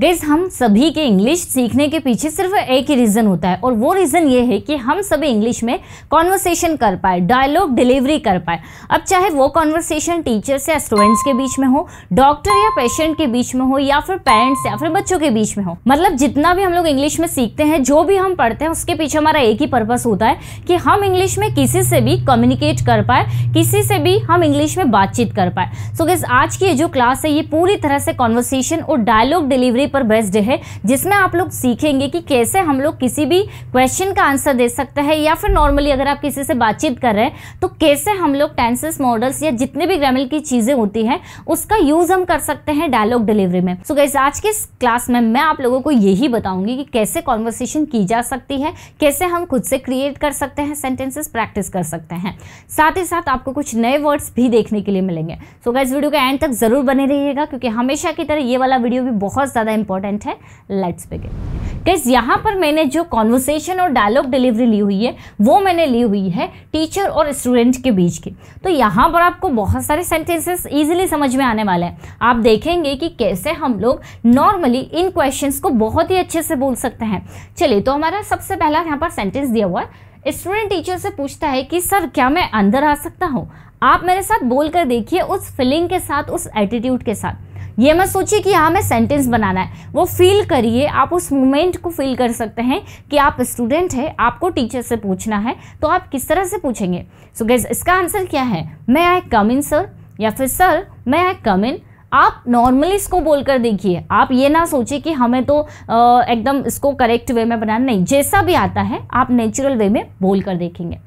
Gas हम सभी के इंग्लिश सीखने के पीछे सिर्फ एक ही रीज़न होता है और वो रीज़न ये है कि हम सभी इंग्लिश में कॉन्वर्सेशन कर पाए डायलॉग डिलीवरी कर पाए अब चाहे वो कॉन्वर्सेशन टीचर्स या स्टूडेंट्स के बीच में हो डॉक्टर या पेशेंट के बीच में हो या फिर पेरेंट्स या फिर बच्चों के बीच में हो मतलब जितना भी हम लोग इंग्लिश में सीखते हैं जो भी हम पढ़ते हैं उसके पीछे हमारा एक ही पर्पज होता है कि हम इंग्लिश में किसी से भी कम्युनिकेट कर पाए किसी से भी हम इंग्लिश में बातचीत कर पाए सो so, गैस आज की जो क्लास है ये पूरी तरह से कॉन्वर्सेशन और डायलॉग डिलीवरी डिलीवरी पर बेस्ड है जिसमें आप लोग सीखेंगे कि कैसे हम लोग किसी भी क्वेश्चन का आंसर दे सकते हैं या फिर नॉर्मली अगर आप किसी से बातचीत कर रहे हैं तो कैसे हम लोग टेंसेस मॉडल्स या जितने भी ग्रामर की चीज़ें होती हैं उसका यूज़ हम कर सकते हैं डायलॉग डिलीवरी में सो so गैस आज के क्लास में मैं आप लोगों को यही बताऊंगी कि कैसे कॉन्वर्सेशन की जा सकती है कैसे हम खुद से क्रिएट कर सकते हैं सेंटेंसेस प्रैक्टिस कर सकते हैं साथ ही साथ आपको कुछ नए वर्ड्स भी देखने के लिए मिलेंगे सो so गैस वीडियो के एंड तक ज़रूर बने रहिएगा क्योंकि हमेशा की तरह ये वाला वीडियो भी बहुत ज़्यादा ज़्यादा इंपॉर्टेंट है लेट्स बिगिन कैस यहाँ पर मैंने जो कॉन्वर्सेशन और डायलॉग डिलीवरी ली हुई है वो मैंने ली हुई है टीचर और स्टूडेंट के बीच की तो यहाँ पर आपको बहुत सारे सेंटेंसेस ईजिली समझ में आने वाले हैं आप देखेंगे कि कैसे हम लोग नॉर्मली इन क्वेश्चंस को बहुत ही अच्छे से बोल सकते हैं चलिए तो हमारा सबसे पहला यहाँ पर सेंटेंस दिया हुआ है स्टूडेंट टीचर से पूछता है कि सर क्या मैं अंदर आ सकता हूँ आप मेरे साथ बोल कर देखिए उस फीलिंग के साथ उस एटीट्यूड के साथ ये मत सोचिए कि हाँ मैं सेंटेंस बनाना है वो फील करिए आप उस मोमेंट को फील कर सकते हैं कि आप स्टूडेंट हैं आपको टीचर से पूछना है तो आप किस तरह से पूछेंगे सो so गैस इसका आंसर क्या है मैं आई कम इन सर या फिर सर मैं आई कम इन आप नॉर्मली इसको बोलकर देखिए आप ये ना सोचिए कि हमें तो एकदम इसको करेक्ट वे में बनाना नहीं जैसा भी आता है आप नेचुरल वे में बोल देखेंगे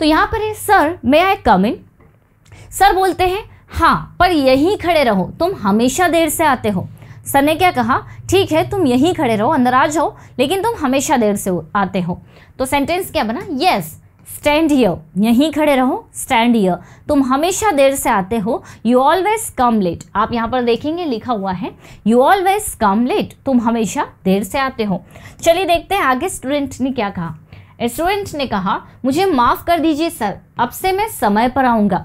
तो यहाँ पर है सर मे आई कम इन सर बोलते हैं हाँ पर यहीं खड़े रहो तुम हमेशा देर से आते हो सर ने क्या कहा ठीक है तुम यहीं खड़े रहो अंदर आ जाओ लेकिन तुम हमेशा देर से आते हो तो सेंटेंस क्या बना यस स्टैंड ईयर यहीं खड़े रहो स्टैंड ईयर तुम हमेशा देर से आते हो यू ऑलवेज कम लेट आप यहाँ पर देखेंगे लिखा हुआ है यू ऑलवेज कम लेट तुम हमेशा देर से आते हो चलिए देखते हैं आगे स्टूडेंट ने क्या कहा स्टूडेंट ने कहा मुझे माफ़ कर दीजिए सर अब से मैं समय पर आऊँगा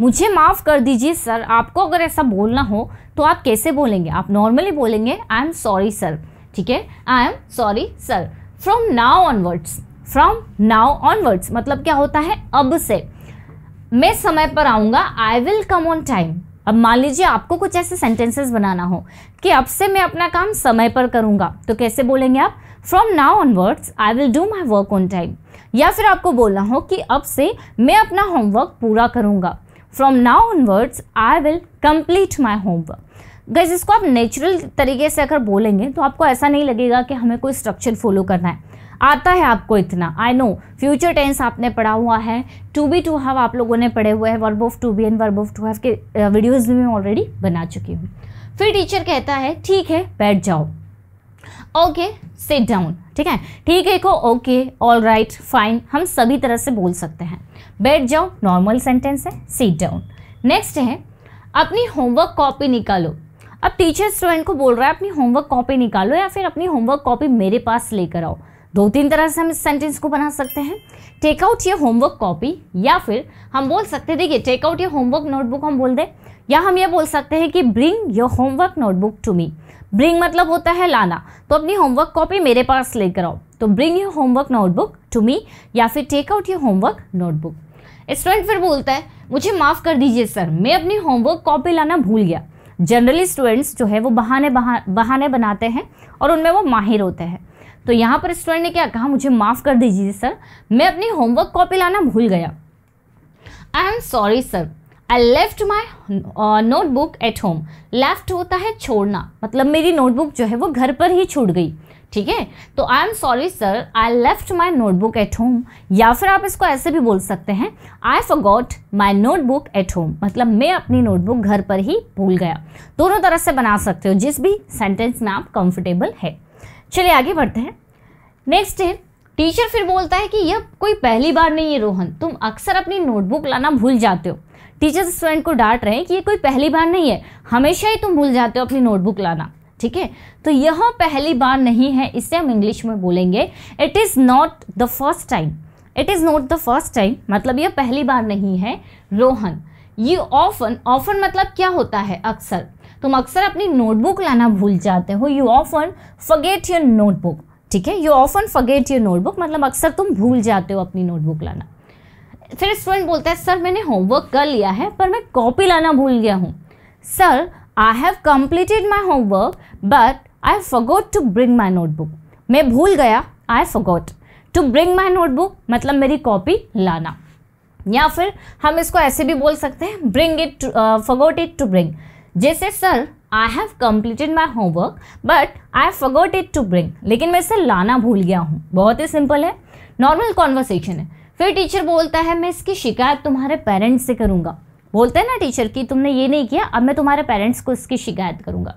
मुझे माफ़ कर दीजिए सर आपको अगर ऐसा बोलना हो तो आप कैसे बोलेंगे आप नॉर्मली बोलेंगे आई एम सॉरी सर ठीक है I am sorry sir from now onwards from now onwards मतलब क्या होता है अब से मैं समय पर आऊँगा I will come on time अब मान लीजिए आपको कुछ ऐसे सेंटेंसेस बनाना हो कि अब से मैं अपना काम समय पर करूँगा तो कैसे बोलेंगे आप from now onwards I will do my work on time या फिर आपको बोलना हो कि अब से मैं अपना होमवर्क पूरा करूँगा from now onwards I will complete my homework guys इसको आप नेचुरल तरीके से अगर बोलेंगे तो आपको ऐसा नहीं लगेगा कि हमें कोई स्ट्रक्चर फॉलो करना है आता है आपको इतना आई नो फ्यूचर टेंस आपने पढ़ा हुआ है टू बी टू हैव आप लोगों ने पढ़े हुए हैं verb of to be and verb of to have के वीडियोज़ भी मैं ऑलरेडी बना चुकी हूँ फिर टीचर कहता है ठीक है बैठ जाओ ओके सिट डाउन ठीक है ठीक है को ओके ऑल राइट फाइन हम सभी तरह से बोल सकते हैं बैठ जाओ नॉर्मल सेंटेंस है सीट डाउन नेक्स्ट है अपनी होमवर्क कॉपी निकालो अब टीचर स्टूडेंट को बोल रहा है अपनी होमवर्क कॉपी निकालो या फिर अपनी होमवर्क कॉपी मेरे पास लेकर आओ दो तीन तरह से हम इस सेंटेंस को बना सकते हैं टेकआउट या होमवर्क कॉपी या फिर हम बोल सकते हैं देखिए टेकआउट या होमवर्क नोटबुक हम बोल दें या हम ये बोल सकते हैं कि bring your homework notebook to me bring मतलब होता है लाना तो अपनी होमवर्क कॉपी मेरे पास लेकर आओ तो bring your homework notebook to me या फिर take out your homework notebook student फिर बोलता है मुझे माफ़ कर दीजिए सर मैं अपनी होमवर्क कॉपी लाना भूल गया जनरली स्टूडेंट्स जो है वो बहाने बहा बहाने बनाते हैं और उनमें वो माहिर होते हैं तो यहाँ पर स्टूडेंट ने क्या कहा मुझे माफ़ कर दीजिए सर मैं अपनी होमवर्क कॉपी लाना भूल गया I am sorry sir I left my notebook at home left होता है छोड़ना मतलब मेरी नोटबुक जो है वो घर पर ही छूट गई ठीक है तो I am sorry sir I left my notebook at home या फिर आप इसको ऐसे भी बोल सकते हैं I forgot my notebook at home मतलब मैं अपनी नोटबुक घर पर ही भूल गया दोनों तरह से बना सकते हो जिस भी सेंटेंस में आप कंफर्टेबल है चलिए आगे बढ़ते हैं नेक्स्ट है टीचर फिर बोलता है कि यह कोई पहली बार नहीं है रोहन तुम अक्सर अपनी नोटबुक लाना भूल जाते हो टीचर स्टूडेंट को डांट रहे हैं कि ये कोई पहली बार नहीं है हमेशा ही तुम भूल जाते हो अपनी नोटबुक लाना ठीक है तो यह पहली बार नहीं है इसे हम इंग्लिश में बोलेंगे it is not the first time it is not the first time मतलब यह पहली बार नहीं है रोहन यू ऑफन ऑफन मतलब क्या होता है अक्सर तुम अक्सर अपनी नोटबुक लाना भूल जाते हो you often forget your notebook ठीक है you often forget your notebook मतलब अक्सर तुम भूल जाते हो अपनी नोटबुक लाना फिर स्टूडेंट बोलता है सर मैंने होमवर्क कर लिया है पर मैं कॉपी लाना भूल गया हूँ sir I have completed my homework but I forgot to bring my notebook मैं भूल गया I forgot to bring my notebook मतलब मेरी कॉपी लाना या फिर हम इसको ऐसे भी बोल सकते हैं bring it forgot it to bring जैसे sir I have completed my homework but I forgot it to bring लेकिन मैं इसे लाना भूल गया हूँ बहुत ही सिंपल है नॉर्मल कॉन्वर्सेशन है फिर टीचर बोलता है मैं इसकी शिकायत तुम्हारे पेरेंट्स से करूँगा बोलते हैं ना टीचर कि तुमने ये नहीं किया अब मैं तुम्हारे पेरेंट्स को इसकी शिकायत करूँगा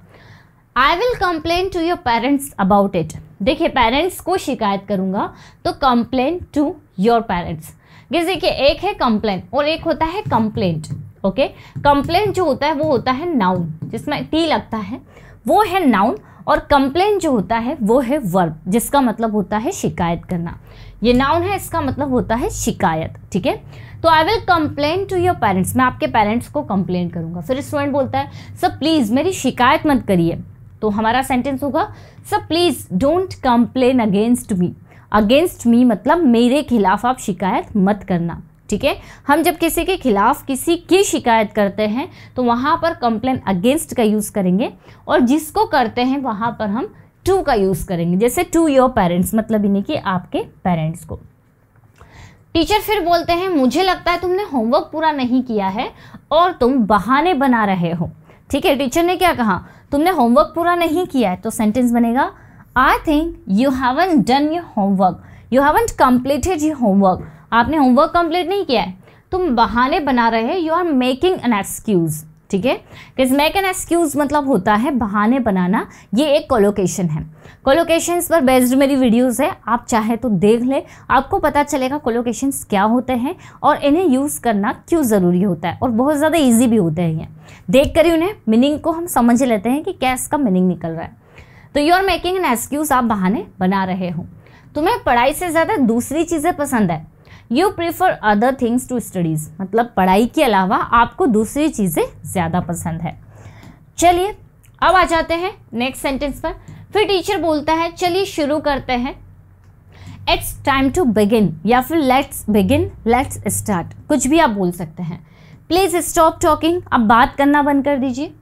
I will complain to your parents about it देखिए पेरेंट्स को शिकायत करूँगा तो कंप्लेन टू योर पेरेंट्स देखिए एक है कंप्लेन और एक होता है कंप्लेंट ओके कंप्लेन जो होता है वो होता है नाउन जिसमें टी लगता है वो है नाउन और कंप्लेन जो होता है वो है वर्ब जिसका मतलब होता है शिकायत करना ये नाउन है इसका मतलब होता है शिकायत ठीक है तो I will complain to your parents मैं आपके पेरेंट्स को कंप्लेन करूंगा फिर स्टूडेंट बोलता है सर प्लीज़ मेरी शिकायत मत करिए तो हमारा सेंटेंस होगा sir please don't complain against me against me मतलब मेरे खिलाफ आप शिकायत मत करना ठीक है हम जब किसी के खिलाफ किसी की शिकायत करते हैं तो वहाँ पर कंप्लेन अगेंस्ट का यूज़ करेंगे और जिसको करते हैं वहाँ पर हम टू का यूज़ करेंगे जैसे टू योर पेरेंट्स मतलब इन्हें कि आपके पेरेंट्स को टीचर फिर बोलते हैं मुझे लगता है तुमने होमवर्क पूरा नहीं किया है और तुम बहाने बना रहे हो ठीक है टीचर ने क्या कहा तुमने होमवर्क पूरा नहीं किया है तो सेंटेंस बनेगा I think you haven't done your homework you haven't completed your homework आपने होमवर्क कंप्लीट नहीं किया है तुम बहाने बना रहे हो you are making an excuse ठीक है किस मेक एन एक्सक्यूज मतलब होता है बहाने बनाना ये एक कोलोकेशन है कोलोकेशंस पर बेस्ड मेरी वीडियोस है आप चाहे तो देख लें आपको पता चलेगा कोलोकेशंस क्या होते हैं और इन्हें यूज़ करना क्यों ज़रूरी होता है और बहुत ज़्यादा ईजी भी होते हैं ये देख कर ही उन्हें मीनिंग को हम समझ लेते हैं कि क्या इसका मीनिंग निकल रहा है तो you are making an excuse आप बहाने बना रहे हो तुम्हें पढ़ाई से ज़्यादा दूसरी चीज़ें पसंद है you prefer other things to studies मतलब पढ़ाई के अलावा आपको दूसरी चीज़ें ज़्यादा पसंद है चलिए अब आ जाते हैं नेक्स्ट सेंटेंस पर फिर टीचर बोलता है चलिए शुरू करते हैं इट्स टाइम टू बिगिन या फिर लेट्स बिगिन लेट्स स्टार्ट कुछ भी आप बोल सकते हैं प्लीज़ स्टॉप टॉकिंग अब बात करना बंद कर दीजिए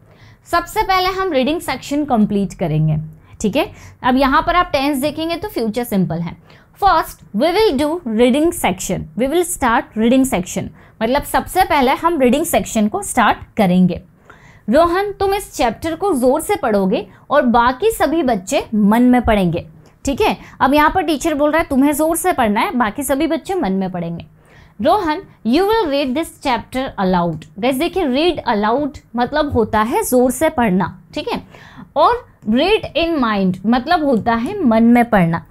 सबसे पहले हम रीडिंग सेक्शन कंप्लीट करेंगे ठीक है अब यहाँ पर आप टेंस देखेंगे तो फ्यूचर सिंपल है first we will do reading section we will start reading section मतलब सबसे पहले हम रीडिंग सेक्शन को स्टार्ट करेंगे रोहन तुम इस चैप्टर को ज़ोर से पढ़ोगे और बाकी सभी बच्चे मन में पढ़ेंगे ठीक है अब यहाँ पर टीचर बोल रहा है तुम्हें ज़ोर से पढ़ना है बाकी सभी बच्चे मन में पढ़ेंगे Rohan you will read this chapter aloud guys देखिए रीड अलाउड मतलब होता है ज़ोर से पढ़ना ठीक है और रीड इन माइंड मतलब होता है मन में पढ़ना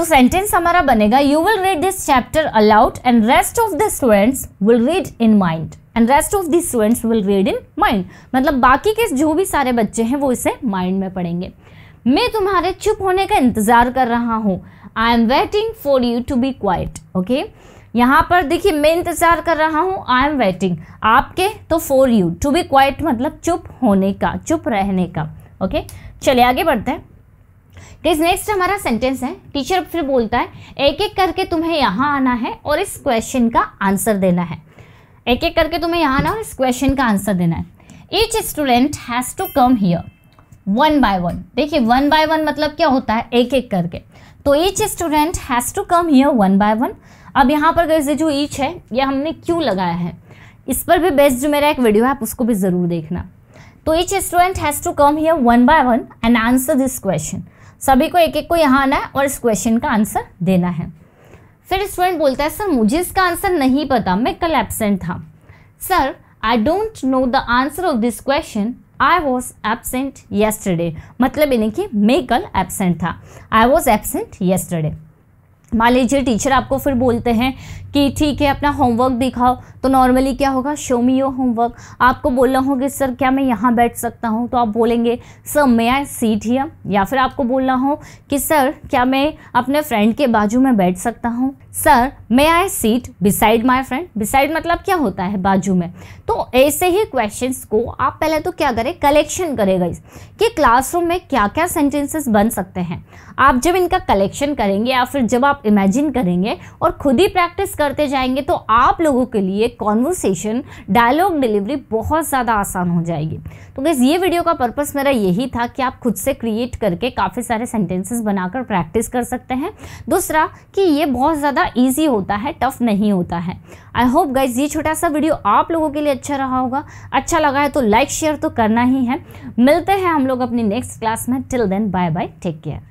तो सेंटेंस हमारा बनेगा you will read this chapter aloud and rest of the students will read in mind and rest of the students will read in mind मतलब बाकी के जो भी सारे बच्चे हैं वो इसे माइंड में पढ़ेंगे मैं तुम्हारे चुप होने का इंतज़ार कर रहा हूँ I am waiting for you to be quiet okay यहाँ पर देखिए मैं इंतज़ार कर रहा हूँ आई एम वेटिंग आपके तो for you to be quiet मतलब चुप होने का चुप रहने का ओके okay? चलिए आगे बढ़ते हैं गाइज नेक्स्ट हमारा सेंटेंस है टीचर फिर बोलता है एक एक करके तुम्हें यहाँ आना है और इस क्वेश्चन का आंसर देना है एक एक करके तुम्हें यहाँ आना और इस क्वेश्चन का आंसर देना है each student has to come here one by one देखिए वन बाय वन मतलब क्या होता है एक एक करके तो each student has to come here one by one अब यहाँ पर गए जो ईच है ये हमने क्यों लगाया है इस पर भी बेस्ट जो मेरा एक वीडियो है आप उसको भी ज़रूर देखना तो each student has to come here one by one and answer this question सभी को एक एक को यहाँ आना है और इस क्वेश्चन का आंसर देना है फिर स्टूडेंट बोलता है सर मुझे इसका आंसर नहीं पता मैं कल एबसेंट था sir I don't know the answer of this question I was absent yesterday मतलब यानी कि मैं कल एबसेंट था आई वॉज एबसेंट येस्टरडे मान लीजिए टीचर आपको फिर बोलते हैं कि ठीक है अपना होमवर्क दिखाओ तो नॉर्मली क्या होगा शो मी योर होमवर्क आपको बोलना होगा सर क्या मैं यहाँ बैठ सकता हूँ तो आप बोलेंगे sir may I sit here या फिर आपको बोलना हो कि सर क्या मैं अपने फ्रेंड के बाजू में बैठ सकता हूँ sir may I sit beside my friend beside मतलब क्या होता है बाजू में तो ऐसे ही क्वेश्चन को आप पहले तो क्या करें कलेक्शन करेगा कि क्लासरूम में क्या क्या सेंटेंसेस बन सकते हैं आप जब इनका कलेक्शन करेंगे या फिर जब आप इमेजिन करेंगे और खुद ही प्रैक्टिस करते जाएंगे तो आप लोगों के लिए कॉन्वर्सेशन डायलॉग डिलीवरी बहुत ज़्यादा आसान हो जाएगी तो गैस ये वीडियो का पर्पस मेरा यही था कि आप खुद से क्रिएट करके काफ़ी सारे सेंटेंसेस बनाकर प्रैक्टिस कर सकते हैं दूसरा कि ये बहुत ज़्यादा ईजी होता है टफ नहीं होता है आई होप गाइज ये छोटा सा वीडियो आप लोगों के लिए अच्छा रहा होगा अच्छा लगा है तो लाइक शेयर तो करना ही है मिलते हैं हम लोग अपनी नेक्स्ट क्लास में till then bye bye take care